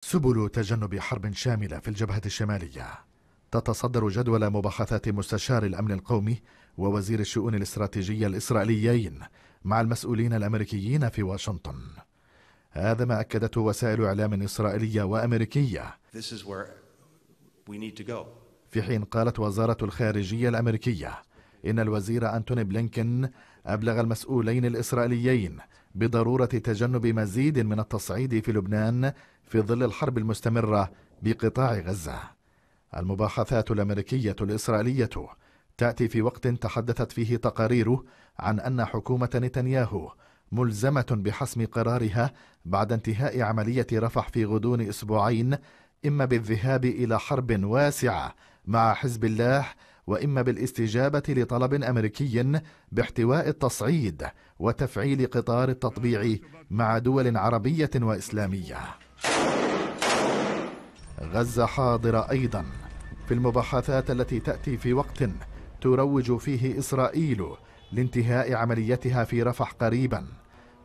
سبل تجنب حرب شاملة في الجبهة الشمالية تتصدر جدول مباحثات مستشار الأمن القومي ووزير الشؤون الاستراتيجية الإسرائيليين مع المسؤولين الأمريكيين في واشنطن هذا ما أكدته وسائل إعلام إسرائيلية وأمريكية في حين قالت وزارة الخارجية الأمريكية إن الوزير أنتوني بلينكن أبلغ المسؤولين الإسرائيليين بضروره تجنب مزيد من التصعيد في لبنان في ظل الحرب المستمره بقطاع غزه المباحثات الامريكيه الاسرائيليه تاتي في وقت تحدثت فيه تقارير عن ان حكومه نتنياهو ملزمه بحسم قرارها بعد انتهاء عمليه رفح في غضون اسبوعين اما بالذهاب الى حرب واسعه مع حزب الله واما بالاستجابه لطلب امريكي باحتواء التصعيد وتفعيل قطار التطبيع مع دول عربيه واسلاميه غزه حاضره ايضا في المباحثات التي تاتي في وقت تروج فيه اسرائيل لانتهاء عمليتها في رفح قريبا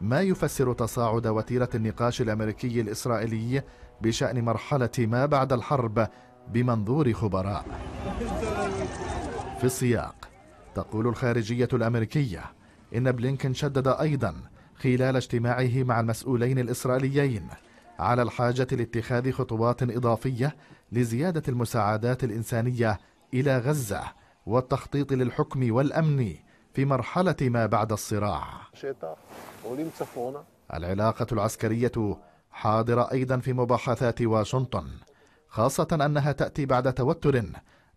ما يفسر تصاعد وتيره النقاش الامريكي الاسرائيلي بشان مرحله ما بعد الحرب بمنظور خبراء في السياق تقول الخارجية الأمريكية إن بلينكن شدد أيضا خلال اجتماعه مع المسؤولين الإسرائيليين على الحاجة لاتخاذ خطوات إضافية لزيادة المساعدات الإنسانية إلى غزة والتخطيط للحكم والأمن في مرحلة ما بعد الصراع العلاقة العسكرية حاضرة أيضا في مباحثات واشنطن خاصة أنها تأتي بعد توتر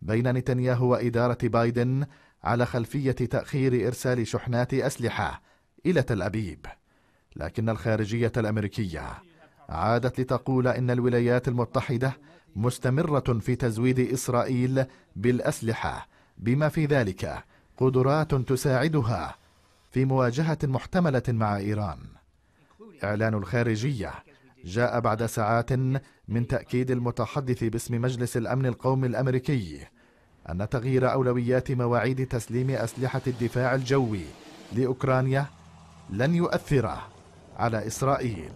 بين نتنياهو وإدارة بايدن على خلفية تأخير إرسال شحنات أسلحة إلى تل أبيب لكن الخارجية الأمريكية عادت لتقول إن الولايات المتحدة مستمرة في تزويد إسرائيل بالأسلحة بما في ذلك قدرات تساعدها في مواجهة محتملة مع إيران إعلان الخارجية جاء بعد ساعات من تأكيد المتحدث باسم مجلس الأمن القومي الأمريكي أن تغيير أولويات مواعيد تسليم أسلحة الدفاع الجوي لأوكرانيا لن يؤثر على إسرائيل